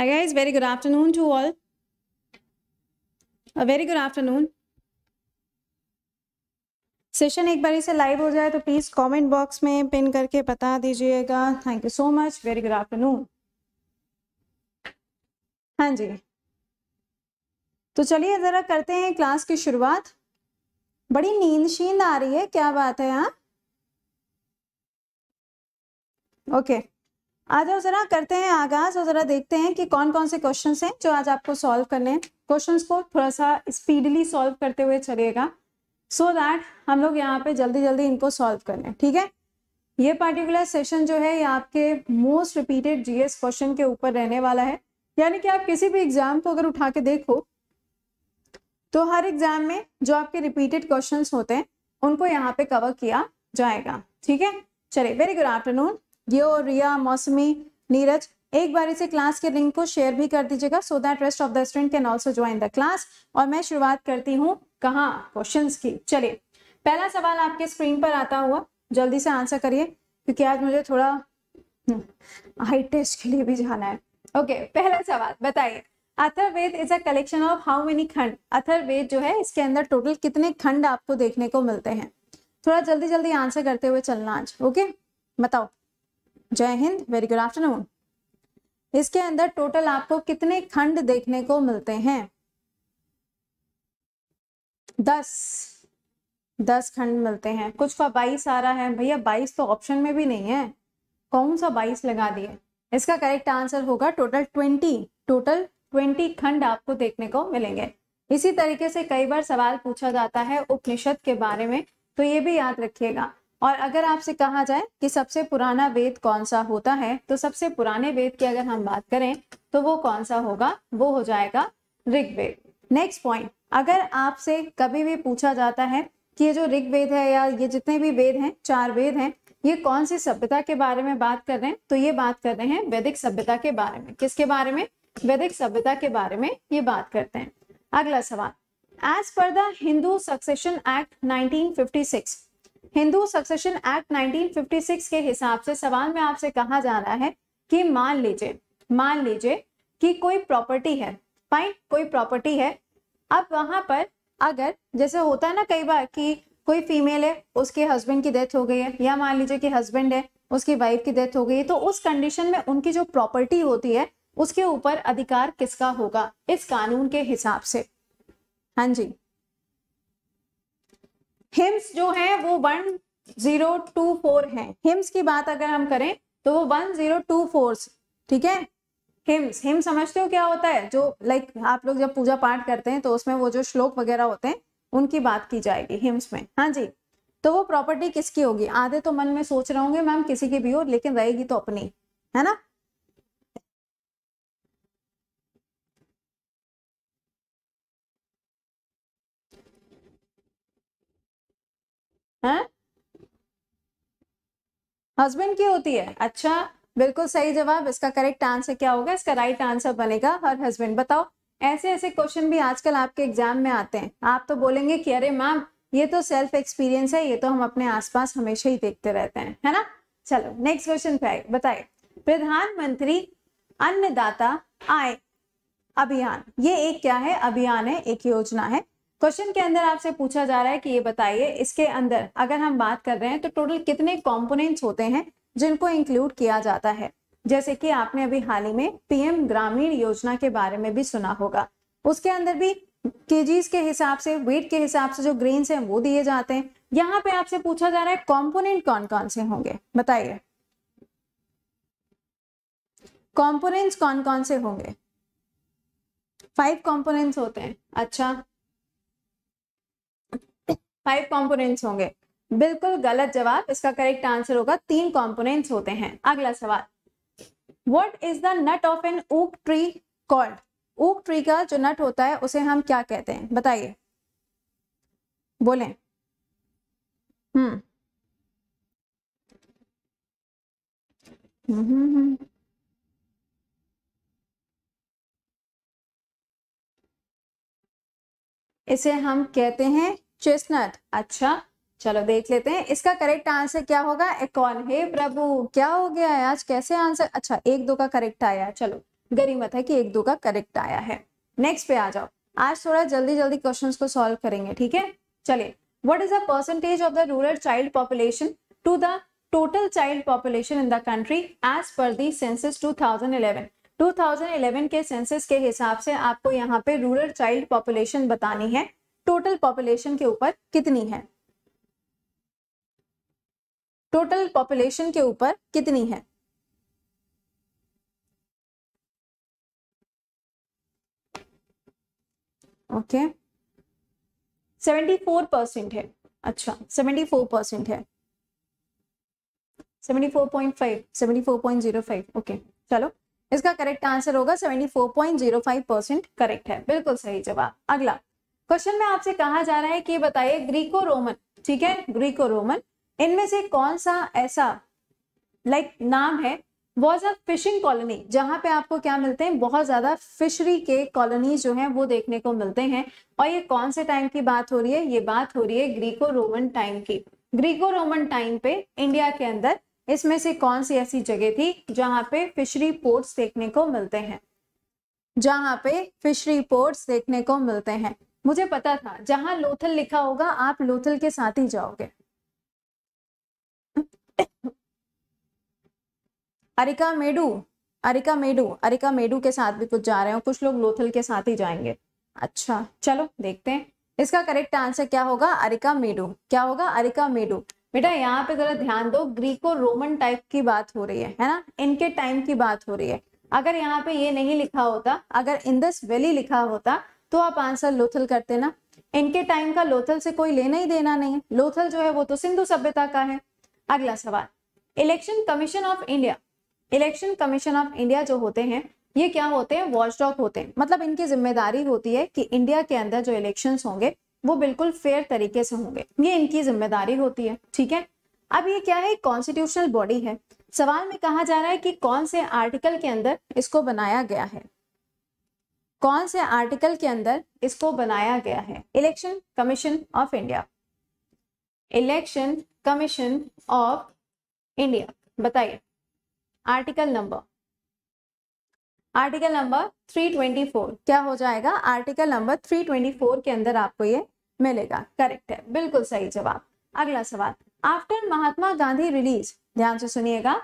Hi guys, very good afternoon to all. A very good afternoon. Session एक बारी से live हो जाए तो प्लीज कमेंट बॉक्स में पिन करके बता दीजिएगा thank you so much very good afternoon हाँ जी तो चलिए जरा करते हैं क्लास की शुरुआत बड़ी नींद शींद आ रही है क्या बात है यहाँ ओके okay. आज हम जरा करते हैं आगाज और जरा देखते हैं कि कौन कौन से क्वेश्चन हैं जो आज आपको सॉल्व करने हैं क्वेश्चन को थोड़ा सा स्पीडली सॉल्व करते हुए चलेगा सो so दैट हम लोग यहाँ पे जल्दी जल्दी इनको सॉल्व कर लें ठीक है ये पर्टिकुलर सेशन जो है ये आपके मोस्ट रिपीटेड जीएस क्वेश्चन के ऊपर रहने वाला है यानी कि आप किसी भी एग्जाम को अगर उठा के देखो तो हर एग्जाम में जो आपके रिपीटेड क्वेश्चंस होते हैं उनको यहाँ पे कवर किया जाएगा ठीक है चलिए वेरी गुड आफ्टरनून यो रिया मौसमी नीरज एक बार इसे क्लास के लिंक को शेयर भी कर दीजिएगा so that rest of the student can also join the class और मैं शुरुआत करती हूँ कहाँ क्वेश्चन की चलिए पहला सवाल आपके स्क्रीन पर आता हुआ जल्दी से आंसर करिए क्योंकि आज मुझे थोड़ा हाई हम्म, टेस्ट के लिए भी जाना है ओके okay, पहला सवाल बताइए Atharvaveda is a collection of how many खंड अथर्वेद जो है इसके अंदर टोटल कितने खंड आपको देखने को मिलते हैं थोड़ा जल्दी जल्दी आंसर करते हुए चलना आज ओके okay? बताओ जय हिंद वेरी गुड आफ्टरनून इसके अंदर टोटल आपको कितने खंड देखने को मिलते हैं दस दस खंड मिलते हैं कुछ का बाईस आ रहा है भैया बाईस तो ऑप्शन में भी नहीं है कौन सा बाईस लगा दिए इसका करेक्ट आंसर होगा टोटल ट्वेंटी टोटल ट्वेंटी खंड आपको देखने को मिलेंगे इसी तरीके से कई बार सवाल पूछा जाता है उपनिषद के बारे में तो ये भी याद रखिएगा और अगर आपसे कहा जाए कि सबसे पुराना वेद कौन सा होता है तो सबसे पुराने वेद की अगर हम बात करें तो वो कौन सा होगा वो हो जाएगा ऋग्वेद नेक्स्ट पॉइंट अगर आपसे कभी भी पूछा जाता है कि ये जो ऋग्वेद है या ये जितने भी वेद हैं चार वेद हैं ये कौन सी सभ्यता के बारे में बात कर रहे हैं तो ये बात कर रहे हैं वैदिक सभ्यता के बारे में किसके बारे में वैदिक सभ्यता के बारे में ये बात करते हैं अगला सवाल as per the Hindu succession act 1956 Hindu succession act 1956 के हिसाब से सवाल में आपसे कहा जा रहा है कि मान लीजिए मान लीजिए कि कोई प्रॉपर्टी है फाइन कोई प्रॉपर्टी है अब वहां पर अगर जैसे होता है ना कई बार कि कोई फीमेल है उसके हस्बैंड की डेथ हो गई है या मान लीजिए कि हस्बैंड है उसकी वाइफ की डेथ हो गई है तो उस कंडीशन में उनकी जो प्रॉपर्टी होती है उसके ऊपर अधिकार किसका होगा इस कानून के हिसाब से हाँ जी हिम्स जो है वो वन जीरो टू फोर है हिम्स की बात अगर हम करें तो वो वन जीरो टू फोर ठीक है हिम्स हिम समझते हो क्या होता है जो लाइक आप लोग जब पूजा पाठ करते हैं तो उसमें वो जो श्लोक वगैरह होते हैं उनकी बात की जाएगी हिम्स में हाँ जी तो वो प्रॉपर्टी किसकी होगी आधे तो मन में सोच रहे होंगे मैम किसी की भी हो लेकिन रहेगी तो अपनी है ना हस्बैंड की होती है अच्छा बिल्कुल सही जवाब इसका करेक्ट आंसर क्या होगा इसका राइट आंसर बनेगा हर हस्बैंड बताओ ऐसे ऐसे क्वेश्चन भी आजकल आपके एग्जाम में आते हैं आप तो बोलेंगे कि अरे मैम ये तो सेल्फ एक्सपीरियंस है ये तो हम अपने आसपास हमेशा ही देखते रहते हैं है ना चलो नेक्स्ट क्वेश्चन पे आए बताए प्रधानमंत्री अन्नदाता आय अभियान ये एक क्या है अभियान है एक योजना है क्वेश्चन के अंदर आपसे पूछा जा रहा है कि ये बताइए इसके अंदर अगर हम बात कर रहे हैं तो टोटल कितने कॉम्पोनेंट्स होते हैं जिनको इंक्लूड किया जाता है जैसे कि आपने अभी हाल ही में पीएम ग्रामीण योजना के बारे में भी सुना होगा उसके अंदर भी केजीज के हिसाब से वेट के हिसाब से जो ग्रेन्स हैं वो दिए जाते हैं यहाँ पे आपसे पूछा जा रहा है कॉम्पोनेंट कौन कौन से होंगे बताइए कॉम्पोनेंट्स कौन कौन से होंगे फाइव कॉम्पोनेंट्स होते हैं अच्छा फाइव कॉम्पोनेंट्स होंगे बिल्कुल गलत जवाब इसका करेक्ट आंसर होगा तीन कॉम्पोनेंट्स होते हैं अगला सवाल what is the nut of an oak tree called oak tree का जो नट होता है उसे हम क्या कहते हैं बताइए बोले हम्म। हम्म, हम्म हम्म इसे हम कहते हैं चेस्टनट अच्छा चलो देख लेते हैं इसका करेक्ट आंसर क्या होगा एकॉन हे प्रभु क्या हो गया है आज कैसे आंसर अच्छा एक दो का करेक्ट आया है चलो गरीमत है कि एक दो का करेक्ट आया है नेक्स्ट पे आ जाओ आज थोड़ा जल्दी जल्दी क्वेश्चंस को सॉल्व करेंगे ठीक है चलिए what is the percentage of the rural child population to the total child population in the country as per the two thousand eleven के सेंसिस के हिसाब से आपको यहाँ पे रूरल चाइल्ड पॉपुलेशन बतानी है टोटल पॉपुलेशन के ऊपर कितनी है टोटल पॉपुलेशन के ऊपर कितनी है ओके सेवेंटी फोर परसेंट है अच्छा सेवेंटी फोर परसेंट है seventy four point five seventy four point zero five okay चलो इसका करेक्ट आंसर होगा seventy four point zero five percent correct है बिल्कुल सही जवाब अगला क्वेश्चन में आपसे कहा जा रहा है कि बताइए ग्रीको रोमन ठीक है ग्रीको रोमन इनमें से कौन सा ऐसा लाइक like, नाम है वॉज अ फिशिंग कॉलोनी जहां पे आपको क्या मिलते हैं बहुत ज्यादा फिशरी के कॉलोनीज जो हैं वो देखने को मिलते हैं और ये कौन से टाइम की बात हो रही है ये बात हो रही है ग्रीको रोमन टाइम की ग्रीको रोमन टाइम पे इंडिया के अंदर इसमें से कौन सी ऐसी जगह थी जहां पे फिशरी पोर्ट्स देखने को मिलते हैं जहां पे फिशरी पोर्ट्स देखने को मिलते हैं मुझे पता था जहां लोथल लिखा होगा आप लोथल के साथ ही जाओगे Arikamedu Arikamedu Arikamedu के साथ भी कुछ जा रहे हो कुछ लोग लोथल के साथ ही जाएंगे अच्छा चलो देखते हैं इसका करेक्ट आंसर क्या होगा अरिका मेडू क्या होगा अरिका मेडू बेटा यहाँ पे जरा ध्यान दो ग्रीक और रोमन टाइप की बात हो रही है है ना इनके टाइम की बात हो रही है अगर यहाँ पे ये नहीं लिखा होता अगर इंदस वैली लिखा होता तो आप आंसर लोथल करते ना इनके टाइम का लोथल से कोई लेना ही देना नहीं है लोथल जो है वो तो सिंधु सभ्यता का है अगला सवाल election commission of India election commission of India जो होते हैं ये क्या होते हैं वॉचडॉग होते हैं मतलब इनकी जिम्मेदारी होती है कि इंडिया के अंदर जो इलेक्शन होंगे वो बिल्कुल फेयर तरीके से होंगे ये इनकी जिम्मेदारी होती है ठीक है अब ये क्या है कॉन्स्टिट्यूशनल बॉडी है सवाल में कहा जा रहा है कि कौन से आर्टिकल के अंदर इसको बनाया गया है कौन से आर्टिकल के अंदर इसको बनाया गया है election commission of India election commission of India बताइए आर्टिकल नंबर आर्टिकल नंबर 324 क्या हो जाएगा आर्टिकल नंबर 324 के अंदर आपको ये मिलेगा करेक्ट है बिल्कुल सही जवाब अगला सवाल आफ्टर महात्मा गांधी रिलीज ध्यान से सुनिएगा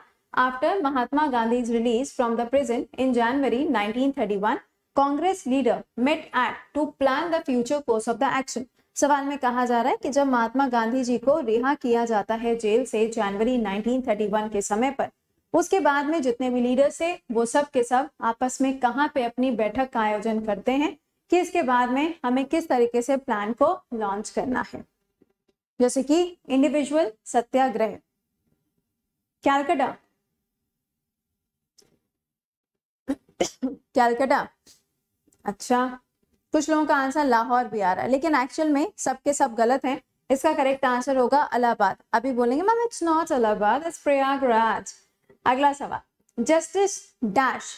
after Mahatma Gandhi release from the prison in January 1931 Congress leader met at to plan the future course of the action सवाल में कहा जा रहा है कि जब महात्मा गांधी जी को रिहा किया जाता है जेल से जनवरी 1931 के समय पर उसके बाद में जितने भी लीडर्स थे वो सब के सब आपस में कहाँ पे अपनी बैठक का आयोजन करते हैं कि इसके बाद में हमें किस तरीके से प्लान को लॉन्च करना है जैसे कि इंडिविजुअल सत्याग्रह कैलकटा कैलकटा अच्छा कुछ लोगों का आंसर लाहौर भी आ रहा है लेकिन एक्चुअल में सबके सब गलत हैं इसका करेक्ट आंसर होगा अलाहाबाद अभी बोलेंगे ma'am it's not Allahabad it's Prayagraj अगला सवाल justice dash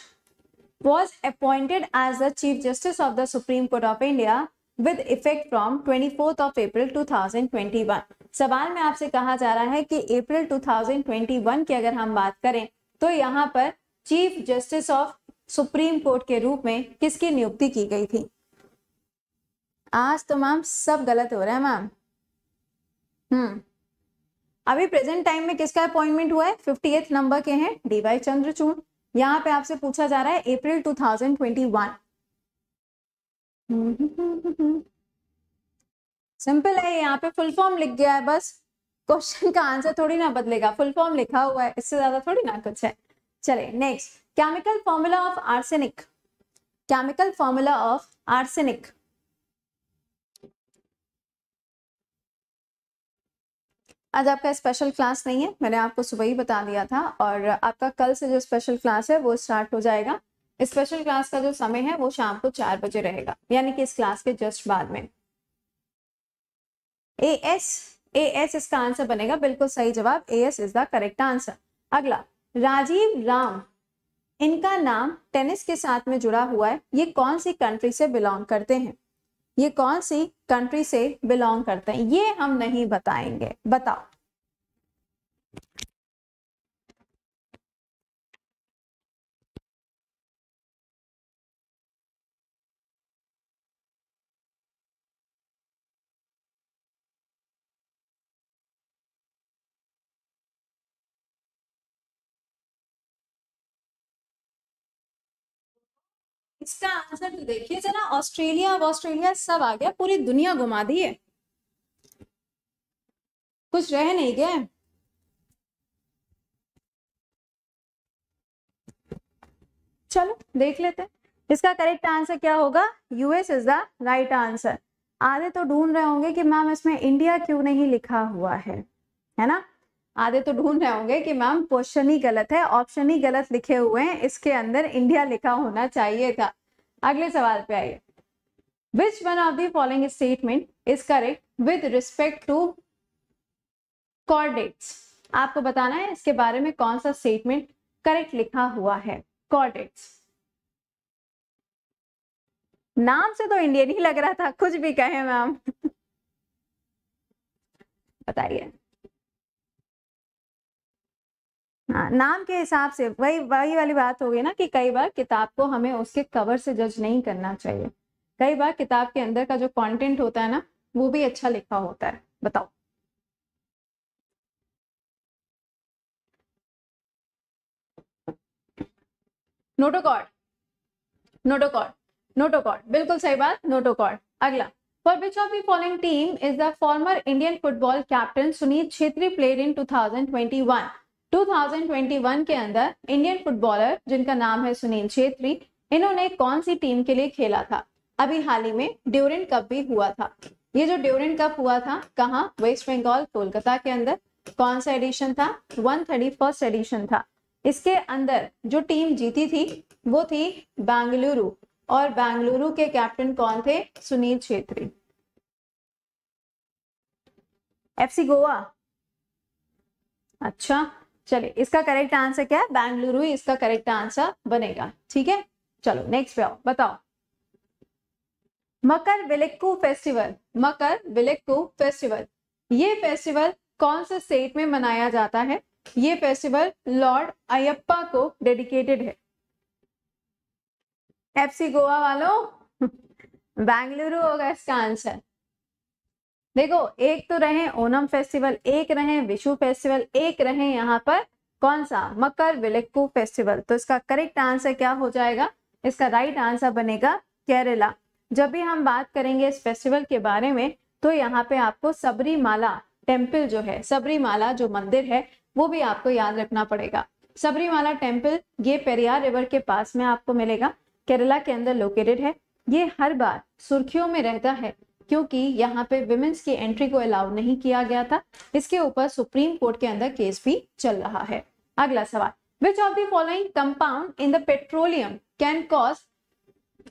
was appointed as the Chief Justice of the Supreme Court of India with effect from 24th of April 2021. सवाल में आपसे कहा जा रहा है कि अप्रैल 2021 की अगर हम बात करें तो यहाँ पर chief justice of supreme court के रूप में किसकी नियुक्ति की गई थी आज तो मैम सब गलत हो रहा है मैम हम्म अभी प्रेजेंट टाइम में किसका अपॉइंटमेंट हुआ है फिफ्टी नंबर के हैं डी वाई चंद्रचूड़ यहाँ पे आपसे पूछा जा रहा है अप्रैल 2021 सिंपल है यहाँ पे फुल फॉर्म लिख गया है बस क्वेश्चन का आंसर थोड़ी ना बदलेगा फुल फॉर्म लिखा हुआ है इससे ज्यादा थोड़ी ना कुछ है चले next chemical formula of arsenic chemical formula of arsenic आज आपका स्पेशल क्लास नहीं है मैंने आपको सुबह ही बता दिया था और आपका कल से जो स्पेशल क्लास है वो स्टार्ट हो जाएगा स्पेशल क्लास का जो समय है वो शाम को चार बजे रहेगा यानी कि इस क्लास के जस्ट बाद में ए एस ए एस इसका आंसर बनेगा बिल्कुल सही जवाब A S is the correct answer अगला राजीव राम इनका नाम टेनिस के साथ में जुड़ा हुआ है ये कौन सी कंट्री से बिलोंग करते हैं ये कौन सी कंट्री से बिलोंग करते हैं ये हम नहीं बताएंगे बताओ इसका आंसर तो देखिए जरा ऑस्ट्रेलिया अब ऑस्ट्रेलिया सब आ गया पूरी दुनिया घुमा दी है कुछ रह नहीं गया चलो देख लेते हैं इसका करेक्ट आंसर क्या होगा US is the right answer आधे तो ढूंढ रहे होंगे कि मैम इसमें इंडिया क्यों नहीं लिखा हुआ है है ना आधे तो ढूंढ रहे होंगे कि मैम क्वेश्चन ही गलत है ऑप्शन ही गलत लिखे हुए हैं इसके अंदर इंडिया लिखा होना चाहिए था अगले सवाल पे आइए which one of the following statement is correct with respect to chordates आपको बताना है इसके बारे में कौन सा स्टेटमेंट करेक्ट लिखा हुआ है कॉर्डेट्स नाम से तो इंडियन ही लग रहा था कुछ भी कहे मैम बताइए हाँ, नाम के हिसाब से वही वही वाली बात हो गई ना कि कई बार किताब को हमें उसके कवर से जज नहीं करना चाहिए कई बार किताब के अंदर का जो कंटेंट होता है ना वो भी अच्छा लिखा होता है बताओ नोटोकॉर्ड नोटोकॉर्ड नोटोकॉर्ड बिल्कुल सही बात नोटोकॉर्ड अगला for the following team is the former Indian football captain Sunil Chhetri played in two thousand twenty one 2021 के अंदर इंडियन फुटबॉलर जिनका नाम है सुनील छेत्री इन्होंने कौन सी टीम के लिए खेला था अभी हाल ही में ड्यूरेंट कप भी हुआ था ये जो ड्यूरेंट कप हुआ था कहा वेस्ट बंगाल कोलकाता के अंदर कौन सा एडिशन था वन एडिशन था इसके अंदर जो टीम जीती थी वो थी बेंगलुरु और बेंगलुरु के कैप्टन कौन थे सुनील छेत्री एफसी गोवा अच्छा चलिए इसका करेक्ट आंसर क्या है बैंगलुरु इसका करेक्ट आंसर बनेगा ठीक है चलो नेक्स्ट पे आओ बताओ मकर विलेक्कू फेस्टिवल मकर विलेक्कू फेस्टिवल ये फेस्टिवल कौन से स्टेट में मनाया जाता है ये फेस्टिवल लॉर्ड अयप्पा को डेडिकेटेड है एफसी गोवा वालों बैंगलुरु होगा इसका आंसर देखो एक तो रहे ओनम फेस्टिवल एक रहे विशु फेस्टिवल एक रहे यहाँ पर कौन सा मकर विलेक्कू फेस्टिवल तो इसका करेक्ट आंसर क्या हो जाएगा इसका राइट आंसर बनेगा केरला जब भी हम बात करेंगे इस फेस्टिवल के बारे में तो यहाँ पे आपको सबरीमाला टेम्पल जो है सबरीमाला जो मंदिर है वो भी आपको याद रखना पड़ेगा सबरीमाला टेम्पल ये पेरियार रिवर के पास में आपको मिलेगा केरला के अंदर लोकेटेड है ये हर बार सुर्खियों में रहता है क्योंकि यहाँ पे विमेन्स की एंट्री को अलाउ नहीं किया गया था इसके ऊपर सुप्रीम कोर्ट के अंदर केस भी चल रहा है अगला सवाल which of the following compound in the petroleum can cause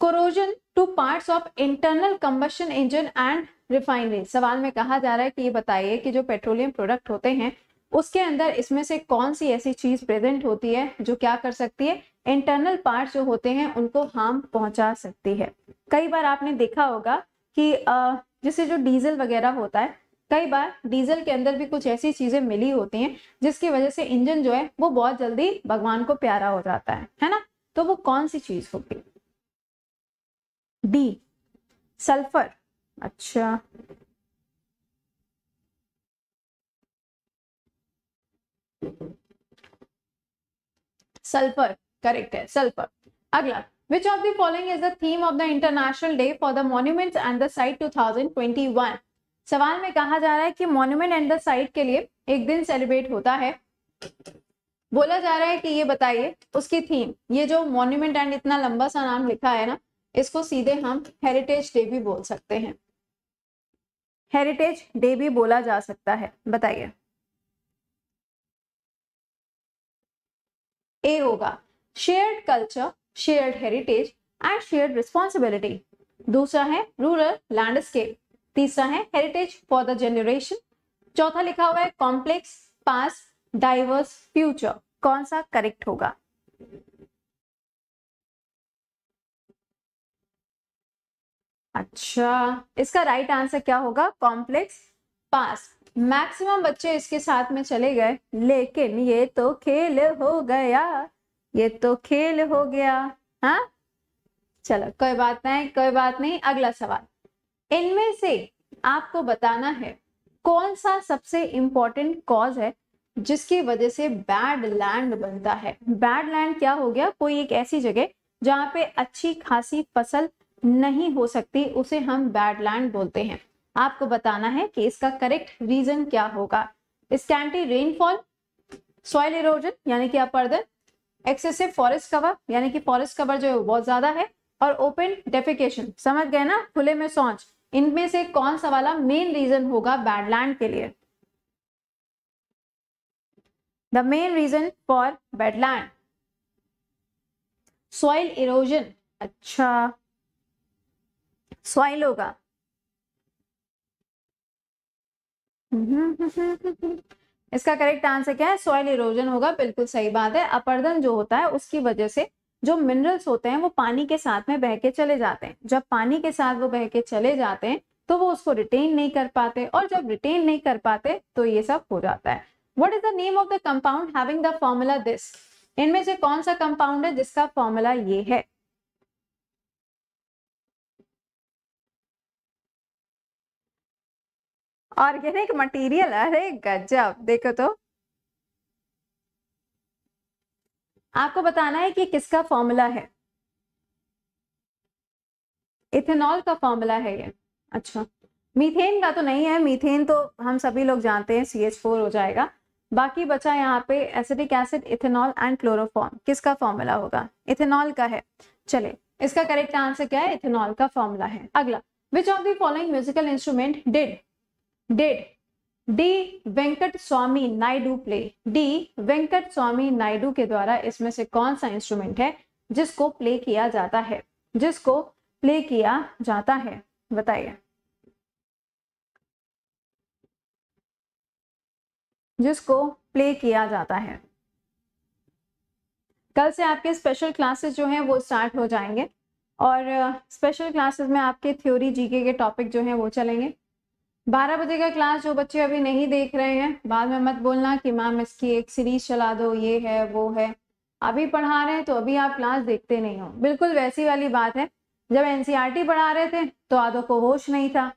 corrosion to part of internal combustion engine and refinery सवाल में कहा जा रहा है कि ये बताइए कि जो पेट्रोलियम प्रोडक्ट होते हैं उसके अंदर इसमें से कौन सी ऐसी चीज प्रेजेंट होती है जो क्या कर सकती है इंटरनल पार्ट जो होते हैं उनको हार्म पहुंचा सकती है कई बार आपने देखा होगा कि जैसे जो डीजल वगैरह होता है कई बार डीजल के अंदर भी कुछ ऐसी चीजें मिली होती हैं जिसकी वजह से इंजन जो है वो बहुत जल्दी भगवान को प्यारा हो जाता है है ना तो वो कौन सी चीज होगी डी सल्फर अच्छा सल्फर करेक्ट है सल्फर अगला Which of the following is the theme of the International Day for the Monuments and the Site 2021? सवाल में कहा जा रहा है कि मॉन्यूमेंट एंड द साइट के लिए एक दिन सेलिब्रेट होता है बोला जा रहा है कि ये बताइए उसकी थीम ये जो मॉन्यूमेंट एंड इतना लंबा सा नाम लिखा है ना इसको सीधे हम हेरिटेज डे भी बोल सकते हैं हेरिटेज डे भी बोला जा सकता है बताइए ए होगा shared culture shared heritage and shared responsibility दूसरा है रूरल लैंडस्केप तीसरा है हेरिटेज फॉर द जनरेशन चौथा लिखा हुआ है कॉम्प्लेक्स पास डाइवर्स फ्यूचर कौन सा करेक्ट होगा अच्छा इसका राइट right आंसर क्या होगा कॉम्प्लेक्स पास मैक्सिमम बच्चे इसके साथ में चले गए लेकिन ये तो खेल हो गया ये तो खेल हो गया हाँ चलो कोई बात नहीं कोई बात नहीं अगला सवाल इनमें से आपको बताना है कौन सा सबसे इंपॉर्टेंट कॉज है जिसकी वजह से बैड लैंड बनता है बैड लैंड क्या हो गया कोई एक ऐसी जगह जहां पे अच्छी खासी फसल नहीं हो सकती उसे हम बैड लैंड बोलते हैं आपको बताना है कि इसका करेक्ट रीजन क्या होगा स्कैंटी रेनफॉल सॉइल इरोजन यानी कि अपर्दन एक्सेसिव फॉरेस्ट कवर यानी कि फॉरेस्ट कवर जो है बहुत ज्यादा है और ओपन डेफिकेशन समझ गए ना खुले में सोच इनमें से कौन सा वाला मेन रीजन होगा बैडलैंड के लिए the main reason for badland soil erosion अच्छा सॉइल होगा हम्म, हम्म, हम्म, इसका करेक्ट आंसर क्या है सॉइल इरोजन होगा बिल्कुल सही बात है अपर्दन जो होता है उसकी वजह से जो मिनरल्स होते हैं वो पानी के साथ में बह के चले जाते हैं जब पानी के साथ वो बह के चले जाते हैं तो वो उसको रिटेन नहीं कर पाते और जब रिटेन नहीं कर पाते तो ये सब हो जाता है what is the name of the compound having the formula this इनमें से कौन सा कंपाउंड है जिसका फॉर्मूला ये है ऑर्गेनिक मटेरियल अरे गजब देखो तो आपको बताना है कि किसका फॉर्मूला है इथेनॉल का फॉर्मूला है ये अच्छा मीथेन का तो नहीं है मीथेन तो हम सभी लोग जानते हैं सी एच फोर हो जाएगा बाकी बचा यहाँ पे acidic acid ethanol and chloroform किसका फॉर्मूला होगा इथेनॉल का है चले इसका करेक्ट आंसर क्या है इथेनॉल का फॉर्मूला है अगला which of the following musical instrument did did D Venkataswamy Naidu play D Venkataswamy Naidu के द्वारा इसमें से कौन सा इंस्ट्रूमेंट है जिसको प्ले किया जाता है जिसको प्ले किया जाता है बताइए जिसको प्ले किया जाता है कल से आपके स्पेशल क्लासेस जो हैं वो स्टार्ट हो जाएंगे और स्पेशल क्लासेस में आपके थ्योरी जीके के टॉपिक जो हैं वो चलेंगे बारह बजे का क्लास जो बच्चे अभी नहीं देख रहे हैं बाद में मत बोलना कि मैम इसकी एक सीरीज चला दो ये है वो है अभी पढ़ा रहे हैं तो अभी आप क्लास देखते नहीं हो बिल्कुल वैसी वाली बात है जब एनसीईआरटी e पढ़ा रहे थे तो आधो को होश नहीं था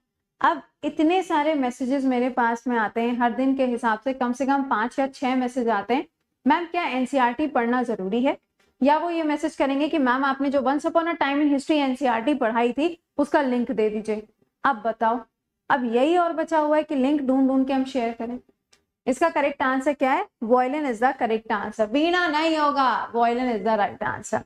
अब इतने सारे मैसेजेस मेरे पास में आते हैं हर दिन के हिसाब से कम से कम पाँच या छः मैसेज आते हैं मैम क्या एनसीईआरटी e पढ़ना ज़रूरी है या वो ये मैसेज करेंगे कि मैम आपने जो once upon time in history NCERT पढ़ाई थी उसका लिंक दे दीजिए अब बताओ अब यही और बचा हुआ है कि लिंक ढूंढ ढूंढ के हम शेयर करें इसका करेक्ट आंसर क्या है violin is the correct answer veena नहीं होगा violin is the right answer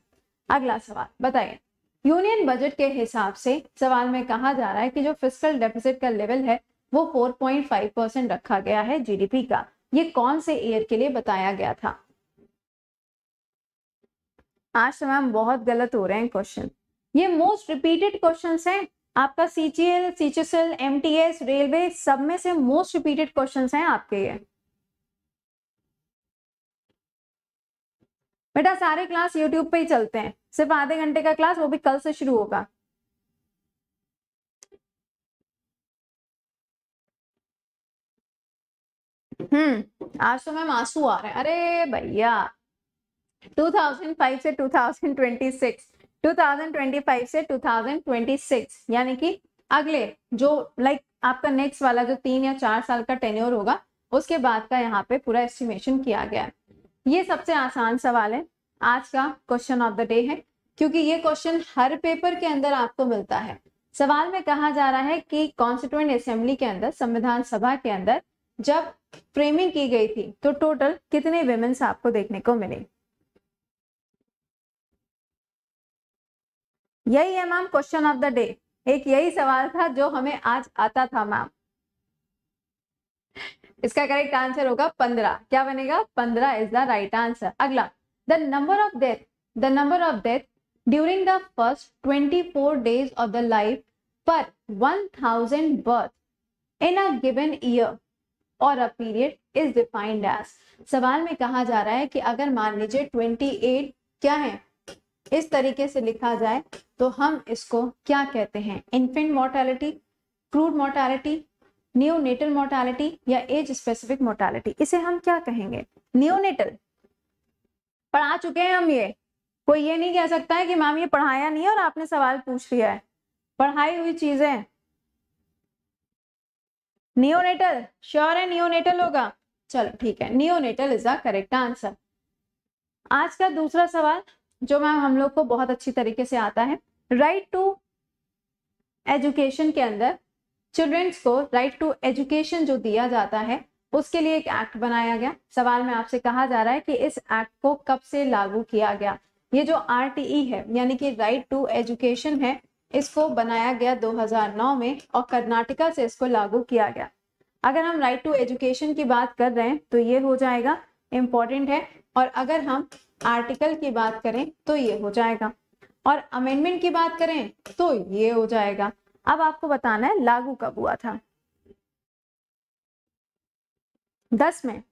अगला सवाल बताइए यूनियन बजट के हिसाब से सवाल में कहा जा रहा है कि जो फिजिकल डेफिसिट का लेवल है वो 4.5 परसेंट रखा गया है जीडीपी का ये कौन से ईयर के लिए बताया गया था आज तो मैम बहुत गलत हो रहे हैं क्वेश्चन ये मोस्ट रिपीटेड क्वेश्चन हैं आपका एम टी एस रेलवे सब में से मोस्ट रिपीटेड क्वेश्चन हैं आपके ये बेटा सारे क्लास यूट्यूब पे ही चलते हैं सिर्फ आधे घंटे का क्लास वो भी कल से शुरू होगा हम्म आज तो मैं मासू आ रहे हैं अरे भैया 2005 से 2026 2025 से 2026 यानी कि अगले जो लाइक आपका नेक्स्ट वाला जो तीन या चार साल का टेन्योर होगा उसके बाद का यहाँ पे पूरा एस्टिमेशन किया गया है ये सबसे आसान सवाल है आज का क्वेश्चन ऑफ द डे है क्योंकि ये क्वेश्चन हर पेपर के अंदर आपको मिलता है सवाल में कहा जा रहा है कि कॉन्स्टिट्यूंट असेंबली के अंदर संविधान सभा के अंदर जब फ्रेमिंग की गई थी तो टोटल कितने वेमेन्स आपको देखने को मिले यही है ma'am question of the day एक यही सवाल था जो हमें आज आता था मैम इसका करेक्ट आंसर होगा पंद्रह क्या बनेगा पंद्रह इज द राइट आंसर अगला the number of death the number of death during the first twenty four days of the life per one thousand birth in a given year और a period is defined as सवाल में कहा जा रहा है कि अगर मान लीजिए ट्वेंटी एट क्या है इस तरीके से लिखा जाए तो हम इसको क्या कहते हैं infant mortality crude mortality new natal mortality या एज स्पेसिफिक मोर्टैलिटी इसे हम क्या कहेंगे न्यू नेटल पढ़ा चुके हैं हम ये कोई ये नहीं कह सकता है कि मैम ये पढ़ाया नहीं है और आपने सवाल पूछ लिया है पढ़ाई हुई चीजें नियोनेटल श्योर है नियोनेटल होगा चलो ठीक है neonatal is the correct answer आज का दूसरा सवाल जो मैम हम लोग को बहुत अच्छी तरीके से आता है राइट टू एजुकेशन के अंदर चिल्ड्रंस को राइट टू एजुकेशन जो दिया जाता है उसके लिए एक एक्ट बनाया गया सवाल में आपसे कहा जा रहा है कि इस एक्ट को कब से लागू किया गया ये जो आर e है यानी कि राइट टू एजुकेशन है इसको बनाया गया 2009 में और कर्नाटका से इसको लागू किया गया अगर हम राइट टू एजुकेशन की बात कर रहे हैं तो ये हो जाएगा इम्पॉर्टेंट है और अगर हम आर्टिकल की बात करें तो ये हो जाएगा और अमेंडमेंट की बात करें तो ये हो जाएगा अब आपको बताना है लागू कब हुआ था दस में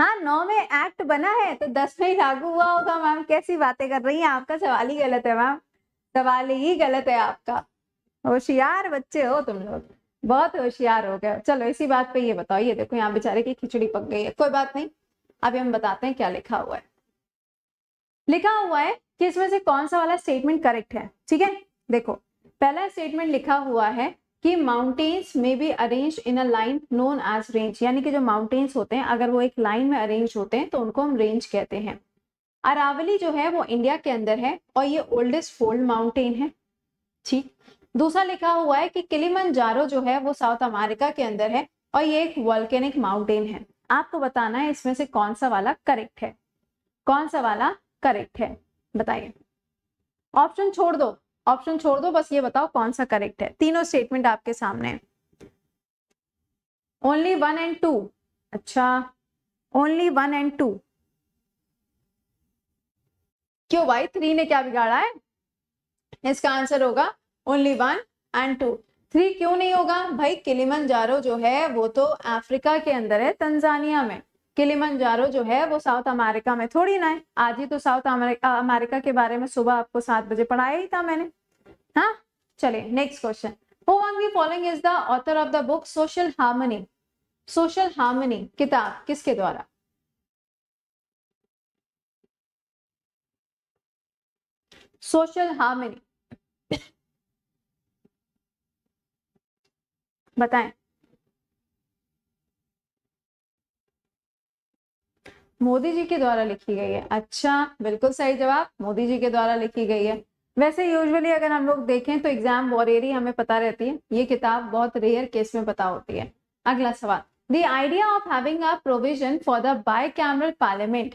हाँ नौ में एक्ट बना है तो दस में ही लागू हुआ होगा मैम कैसी बातें कर रही हैं आपका सवाल ही गलत है मैम सवाल ही गलत है आपका होशियार बच्चे हो तुम लोग बहुत होशियार हो गए चलो इसी बात पे ये बताओ ये देखो यहाँ बेचारे की खिचड़ी पक गई है कोई बात नहीं अभी हम बताते हैं क्या लिखा हुआ है लिखा हुआ है कि इसमें से कौन सा वाला स्टेटमेंट करेक्ट है ठीक है देखो पहला स्टेटमेंट लिखा हुआ है कि माउंटेन्स में be arrange in a line known as range यानी कि जो माउंटेन्स होते हैं अगर वो एक लाइन में अरेंज होते हैं तो उनको हम रेंज कहते हैं अरावली जो है वो इंडिया के अंदर है और ये ओल्डेस्ट फोल्ड माउंटेन है ठीक दूसरा लिखा हुआ है कि जारो जो है वो साउथ अमेरिका के अंदर है और ये एक वॉल्केनिक माउंटेन है आपको बताना है इसमें से कौन सा वाला करेक्ट है कौन सा वाला करेक्ट है बताइए ऑप्शन छोड़ दो ऑप्शन छोड़ दो बस ये बताओ कौन सा करेक्ट है तीनों स्टेटमेंट आपके सामने ओनली वन एंड टू अच्छा ओनली वन एंड टू क्यों भाई थ्री ने क्या बिगाड़ा है इसका आंसर होगा only one and two three क्यों नहीं होगा भाई किलिमंजारो जो है वो तो अफ्रीका के अंदर है तंजानिया में किलिमंजारो जो है वो साउथ अमेरिका में थोड़ी ना है आज ही तो साउथ अमेरिका के बारे में सुबह आपको सात बजे पढ़ाया ही था मैंने हाँ चलिए next question following is the author of the book social harmony social harmony किताब किसके द्वारा सोशल हार्मनी बताएं मोदी जी के द्वारा लिखी गई है अच्छा बिल्कुल सही जवाब मोदी जी के द्वारा लिखी गई है वैसे यूजुअली अगर हम लोग देखें तो एग्जाम वॉरियरी हमें पता रहती है ये किताब बहुत रेयर केस में पता होती है अगला सवाल idea of having a provision for the the cameral parliament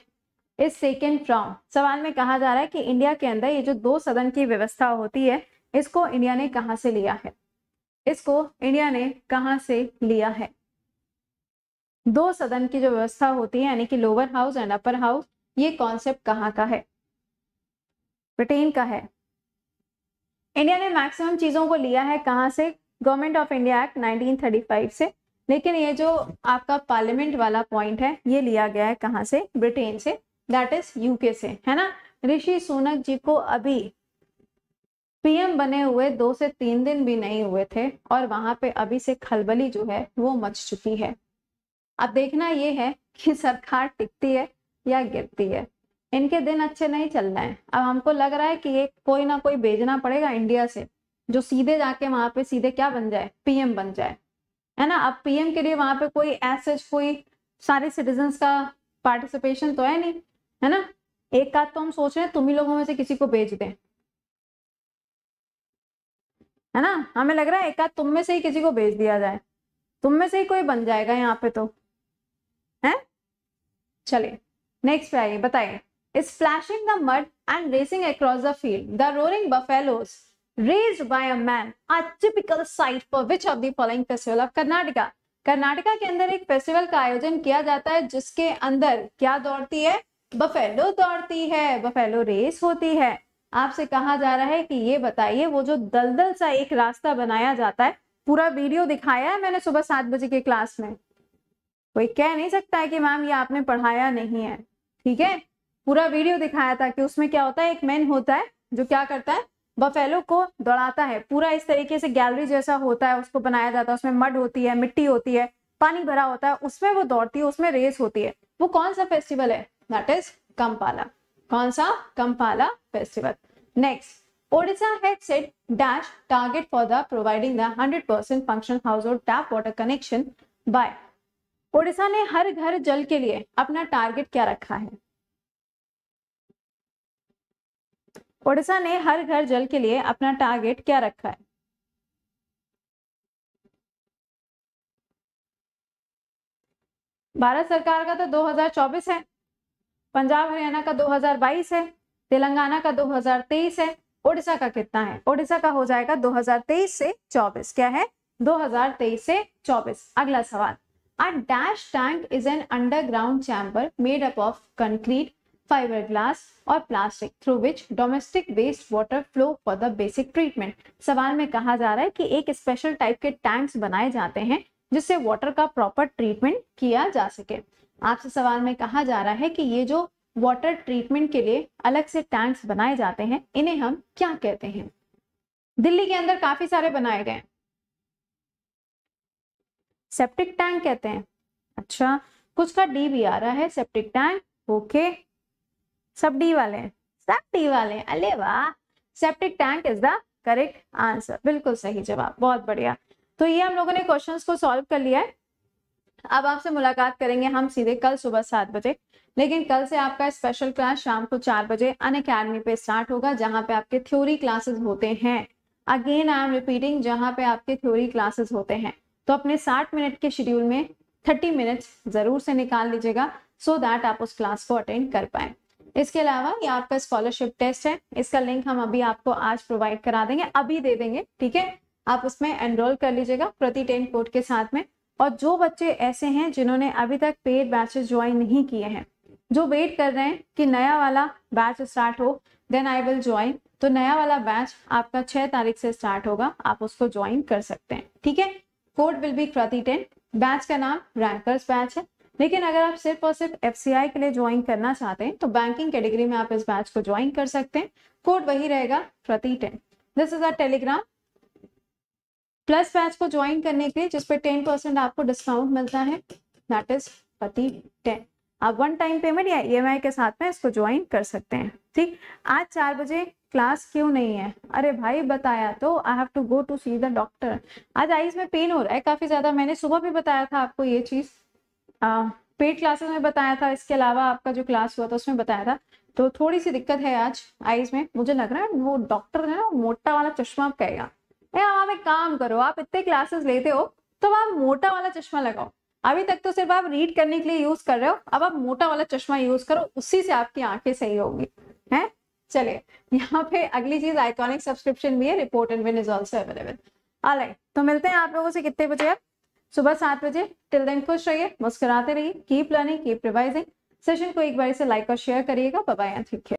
is second from सवाल में कहा जा रहा है कि इंडिया के अंदर ये जो दो सदन की व्यवस्था होती है इसको इंडिया ने कहा से लिया है इसको इंडिया ने कहा से लिया है दो सदन की जो व्यवस्था होती है यानी कि lower house and upper house ये कॉन्सेप्ट कहाँ का है ब्रिटेन का है इंडिया ने मैक्सिमम चीजों को लिया है कहाँ से गवर्नमेंट ऑफ इंडिया एक्ट 1935 से लेकिन ये जो आपका पार्लियामेंट वाला पॉइंट है ये लिया गया है कहाँ से Britain say that is UK से है ना ऋषि सोनक जी को अभी पीएम बने हुए दो से तीन दिन भी नहीं हुए थे और वहां पे अभी से खलबली जो है वो मच चुकी है अब देखना ये है कि सरकार टिकती है या गिरती है इनके दिन अच्छे नहीं चल रहे हैं अब हमको लग रहा है कि ये कोई ना कोई भेजना पड़ेगा इंडिया से जो सीधे जाके वहां पे सीधे क्या बन जाए पीएम बन जाए है ना अब पीएम के लिए वहां पे कोई ऐसे कोई सारे सिटीजन का पार्टिसिपेशन तो है नहीं है ना एक का तो हम सोच रहे हैं तुम ही लोगों में से किसी को भेज दें है ना हमें लग रहा है एक आध तुम में से ही किसी को भेज दिया जाए तुम में से ही कोई बन जाएगा यहाँ पे तो है चले नेक्स्ट पे आइए बताइए is flashing the mud and racing across the field the roaring buffaloes raced by a man a typical sight for which of the following festival of Karnataka Karnataka के अंदर एक फेस्टिवल का आयोजन किया जाता है जिसके अंदर क्या दौड़ती है बफेलो दौड़ती है बफेलो रेस होती है आपसे कहा जा रहा है कि ये बताइए वो जो दलदल सा एक रास्ता बनाया जाता है पूरा वीडियो दिखाया है मैंने सुबह सात बजे के क्लास में कोई कह नहीं सकता है कि मैम ये आपने पढ़ाया नहीं है ठीक है पूरा वीडियो दिखाया था कि उसमें क्या होता है एक मैन होता है जो क्या करता है बफेलो को दौड़ाता है पूरा इस तरीके से गैलरी जैसा होता है उसको बनाया जाता है उसमें मड होती है मिट्टी होती है पानी भरा होता है उसमें वो दौड़ती है उसमें रेस होती है वो कौन सा फेस्टिवल है दैट इज कंपाला कौन सा Kambala festival next Odisha had set dash target for the providing the 100% functional household tap water connection by Odisha ने हर घर जल के लिए अपना टारगेट क्या रखा है ओडिशा ने हर घर जल के लिए अपना टारगेट क्या रखा है भारत सरकार का तो 2024 है पंजाब हरियाणा का 2022 है तेलंगाना का 2023 है ओडिशा का कितना है ओडिशा का हो जाएगा 2023 से 24 क्या है 2023 से 24 अगला सवाल A dash tank is an underground chamber made up of concrete, fiberglass और plastic through which domestic waste water flow for the basic सवाल में कहा जा रहा है कि एक स्पेशल टाइप के टैंक्स बनाए जाते हैं जिससे वाटर का प्रॉपर ट्रीटमेंट किया जा सके आपसे सवाल में कहा जा रहा है कि ये जो वाटर ट्रीटमेंट के लिए अलग से टैंक्स बनाए जाते हैं इन्हें हम क्या कहते हैं दिल्ली के अंदर काफी सारे बनाए गए सेप्टिक टैंक कहते हैं अच्छा कुछ का डी भी आ रहा है सेप्टिक टैंक ओके सब डी वाले हैं सब डी वाले हैं वाह septic tank is the correct answer बिल्कुल सही जवाब बहुत बढ़िया तो ये हम लोगों ने क्वेश्चन को सॉल्व कर लिया है अब आपसे मुलाकात करेंगे हम सीधे कल सुबह सात बजे लेकिन कल से आपका स्पेशल क्लास शाम को चार बजे अन अकेडमी पे स्टार्ट होगा जहाँ पे आपके थ्योरी क्लासेस होते हैं अगेन आई एम रिपीटिंग जहाँ पे आपके थ्योरी क्लासेस होते हैं तो अपने 60 मिनट के शेड्यूल में 30 मिनट्स ज़रूर से निकाल लीजिएगा सो दैट आप उस क्लास को अटेंड कर पाए इसके अलावा ये आपका स्कॉलरशिप टेस्ट है इसका लिंक हम अभी आपको आज प्रोवाइड करा देंगे अभी दे देंगे ठीक है आप उसमें एनरोल कर लीजिएगा प्रति टेन कोर्ट के साथ में और जो बच्चे ऐसे हैं जिन्होंने अभी तक पेड बैचेस ज्वाइन नहीं किए हैं जो वेट कर रहे हैं कि नया वाला बैच स्टार्ट हो देन आई विल ज्वाइन तो नया वाला बैच आपका छह तारीख से स्टार्ट होगा आप उसको ज्वाइन कर सकते हैं ठीक है code will be Kriti ten batch का नाम रैंकर्स बैच है लेकिन अगर आप सिर्फ और सिर्फ एफ के लिए ज्वाइन करना चाहते हैं तो बैंकिंग कैटेगरी में आप इस बैच को ज्वाइन कर सकते हैं कोड वही रहेगा Prati ten this is our Telegram plus batch को ज्वाइन करने के लिए जिसपे टेन परसेंट आपको डिस्काउंट मिलता है दैट इज प्रति टेन आप वन टाइम पेमेंट या ई e के साथ में इसको ज्वाइन कर सकते हैं ठीक आज चार बजे क्लास क्यों नहीं है अरे भाई बताया तो I have to go to see the doctor आज आईज में पेन हो रहा है काफ़ी ज़्यादा मैंने सुबह भी बताया था आपको ये चीज़ पेड क्लासेस में बताया था इसके अलावा आपका जो क्लास हुआ था उसमें बताया था तो थोड़ी सी दिक्कत है आज आईज में मुझे लग रहा है वो डॉक्टर है ना मोटा वाला चश्मा कहेगा ए आप एक काम करो आप इतने क्लासेस लेते हो तो आप मोटा वाला चश्मा लगाओ अभी तक तो सिर्फ आप रीड करने के लिए यूज कर रहे हो अब आप मोटा वाला चश्मा यूज करो उसी से आपकी आंखें सही होगी है चलिए यहाँ पे अगली चीज आइकॉनिक सब्सक्रिप्शन भी है report and win is also available all तो मिलते हैं आप लोगों से कितने बजे आप सुबह सात बजे टिल देन खुश रहिए मुस्कुराते रहिए keep learning keep revising session को एक बार से लाइक और शेयर करिएगा बाय ठीक है